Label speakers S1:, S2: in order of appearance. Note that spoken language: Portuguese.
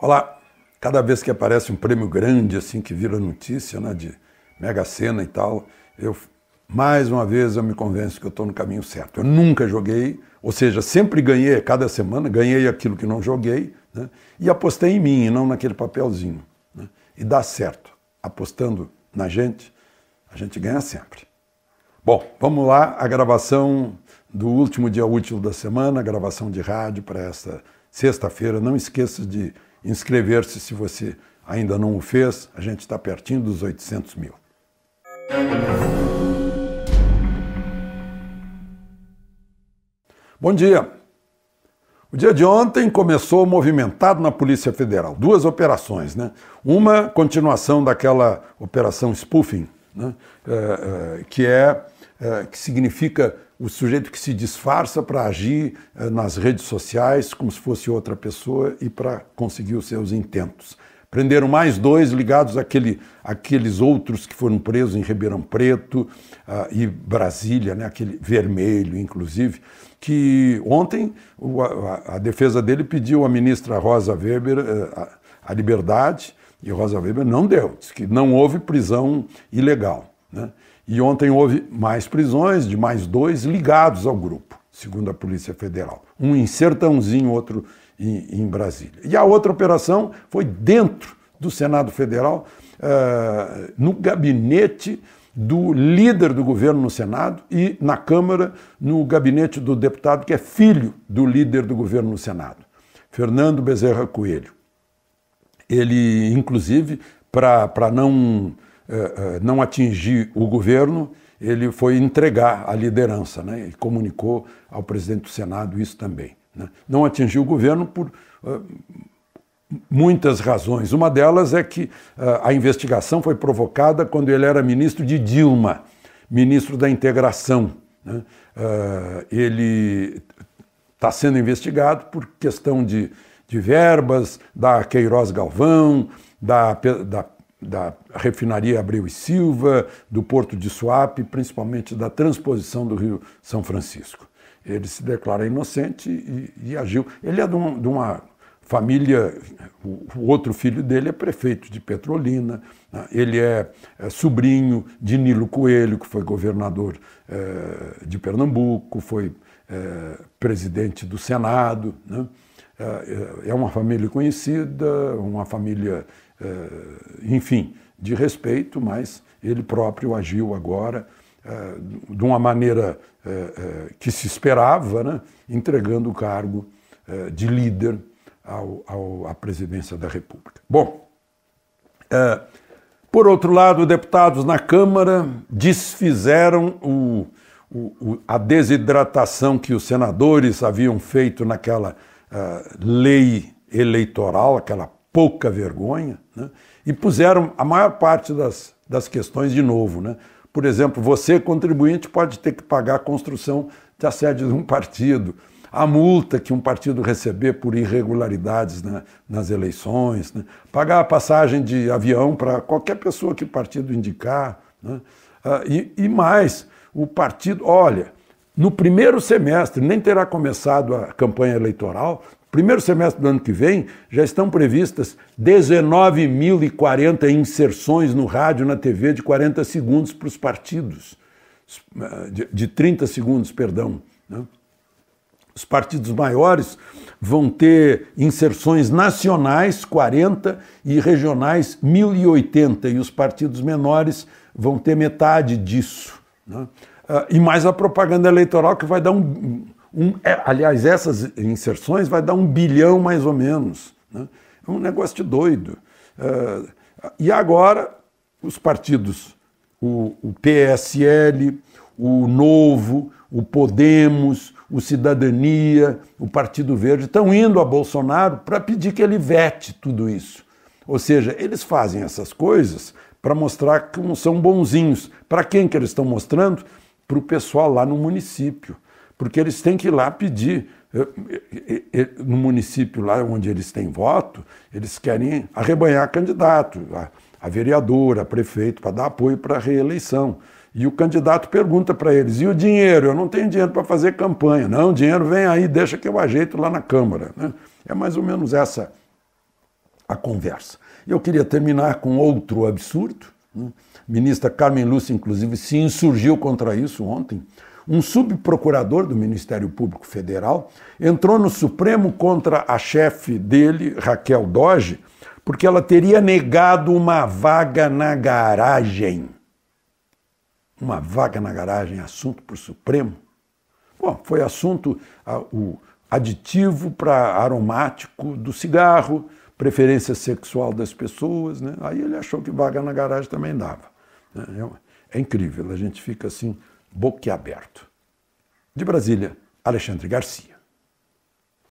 S1: Olá, cada vez que aparece um prêmio grande, assim, que vira notícia, né, de mega sena e tal, eu, mais uma vez, eu me convenço que eu estou no caminho certo. Eu nunca joguei, ou seja, sempre ganhei, cada semana, ganhei aquilo que não joguei, né, e apostei em mim, e não naquele papelzinho. Né, e dá certo. Apostando na gente, a gente ganha sempre. Bom, vamos lá, a gravação do último dia útil da semana, a gravação de rádio para esta sexta-feira. Não esqueça de inscrever-se se você ainda não o fez. A gente está pertinho dos 800 mil. Bom dia. O dia de ontem começou movimentado na Polícia Federal. Duas operações, né? Uma continuação daquela operação spoofing, né? É, é, que é eh, que significa o sujeito que se disfarça para agir eh, nas redes sociais como se fosse outra pessoa e para conseguir os seus intentos. Prenderam mais dois ligados àquele, àqueles outros que foram presos em Ribeirão Preto uh, e Brasília, né, aquele vermelho, inclusive, que ontem o, a, a, defesa dele pediu à ministra Rosa Weber uh, a, a, liberdade e Rosa Weber não deu, disse que não houve prisão ilegal. Né? E ontem houve mais prisões de mais dois ligados ao grupo, segundo a Polícia Federal. Um em Sertãozinho, outro em, em Brasília. E a outra operação foi dentro do Senado Federal, uh, no gabinete do líder do governo no Senado e na Câmara, no gabinete do deputado que é filho do líder do governo no Senado, Fernando Bezerra Coelho. Ele, inclusive, para não eh, eh, não atingir o governo, ele foi entregar a liderança, né? Ele comunicou ao presidente do Senado isso também. Né? Não atingiu o governo por eh, muitas razões. Uma delas é que a investigação foi provocada quando ele era ministro de Dilma, ministro da Integração. Né? ele está sendo investigado por questão de, de verbas da Queiroz Galvão, da, da da refinaria Abreu e Silva, do Porto de Suape, principalmente da transposição do Rio São Francisco. Ele se declara inocente e, e agiu. Ele é de, de uma família, o, o outro filho dele é prefeito de Petrolina, né? ele é, é, sobrinho de Nilo Coelho, que foi governador é, de Pernambuco, foi é, presidente do Senado. Né? É, é uma família conhecida, uma família, é, enfim, de respeito, mas ele próprio agiu agora é, de uma maneira que se esperava, né? entregando o cargo de líder à presidência da República. Bom, por outro lado, deputados na Câmara desfizeram o, o, a desidratação que os senadores haviam feito naquela lei eleitoral, aquela pouca vergonha, né? e puseram a maior parte das, das questões de novo. Né? Por exemplo, você, contribuinte, pode ter que pagar a construção da sede de um partido, a multa que um partido receber por irregularidades né, nas eleições, né? pagar a passagem de avião para qualquer pessoa que o partido indicar. Né? Ah, e, e mais, o partido, olha, no primeiro semestre, nem terá começado a campanha eleitoral, primeiro semestre do ano que vem, já estão previstas 19.040 inserções no rádio, na TV, de 40 segundos para os partidos, de 30 segundos, perdão. Né? Os partidos maiores vão ter inserções nacionais 40 e regionais 1.080, e os partidos menores vão ter metade disso. Né? Ah, e mais a propaganda eleitoral que vai dar um, um é, aliás, essas inserções vai dar um bilhão mais ou menos. Né? É um negócio de doido. Uh, e agora, os partidos, o, o, PSL, o Novo, o Podemos, o Cidadania, o Partido Verde, estão indo a Bolsonaro para pedir que ele vete tudo isso. Ou seja, eles fazem essas coisas para mostrar que não são bonzinhos. Para quem que eles estão mostrando? para o pessoal lá no município, porque eles têm que ir lá pedir. No município lá onde eles têm voto, eles querem arrebanhar candidato, a vereadora, a prefeito, para dar apoio para a reeleição. E o candidato pergunta para eles: e o dinheiro? Eu não tenho dinheiro para fazer campanha. Não, o dinheiro vem aí, deixa que eu ajeito lá na Câmara. Né? É mais ou menos essa a conversa. Eu queria terminar com outro absurdo, Hum? ministra Carmen Lúcia, inclusive, se insurgiu contra isso ontem. Um subprocurador do Ministério Público Federal entrou no Supremo contra a chefe dele, Raquel Doge, porque ela teria negado uma vaga na garagem. Uma vaga na garagem, assunto para o Supremo. Bom, foi assunto a, o aditivo para aromático do cigarro, preferência sexual das pessoas, né? aí ele achou que vaga na garagem também dava. Né? É, é, incrível, a gente fica assim, boquiaberto. De Brasília, Alexandre Garcia.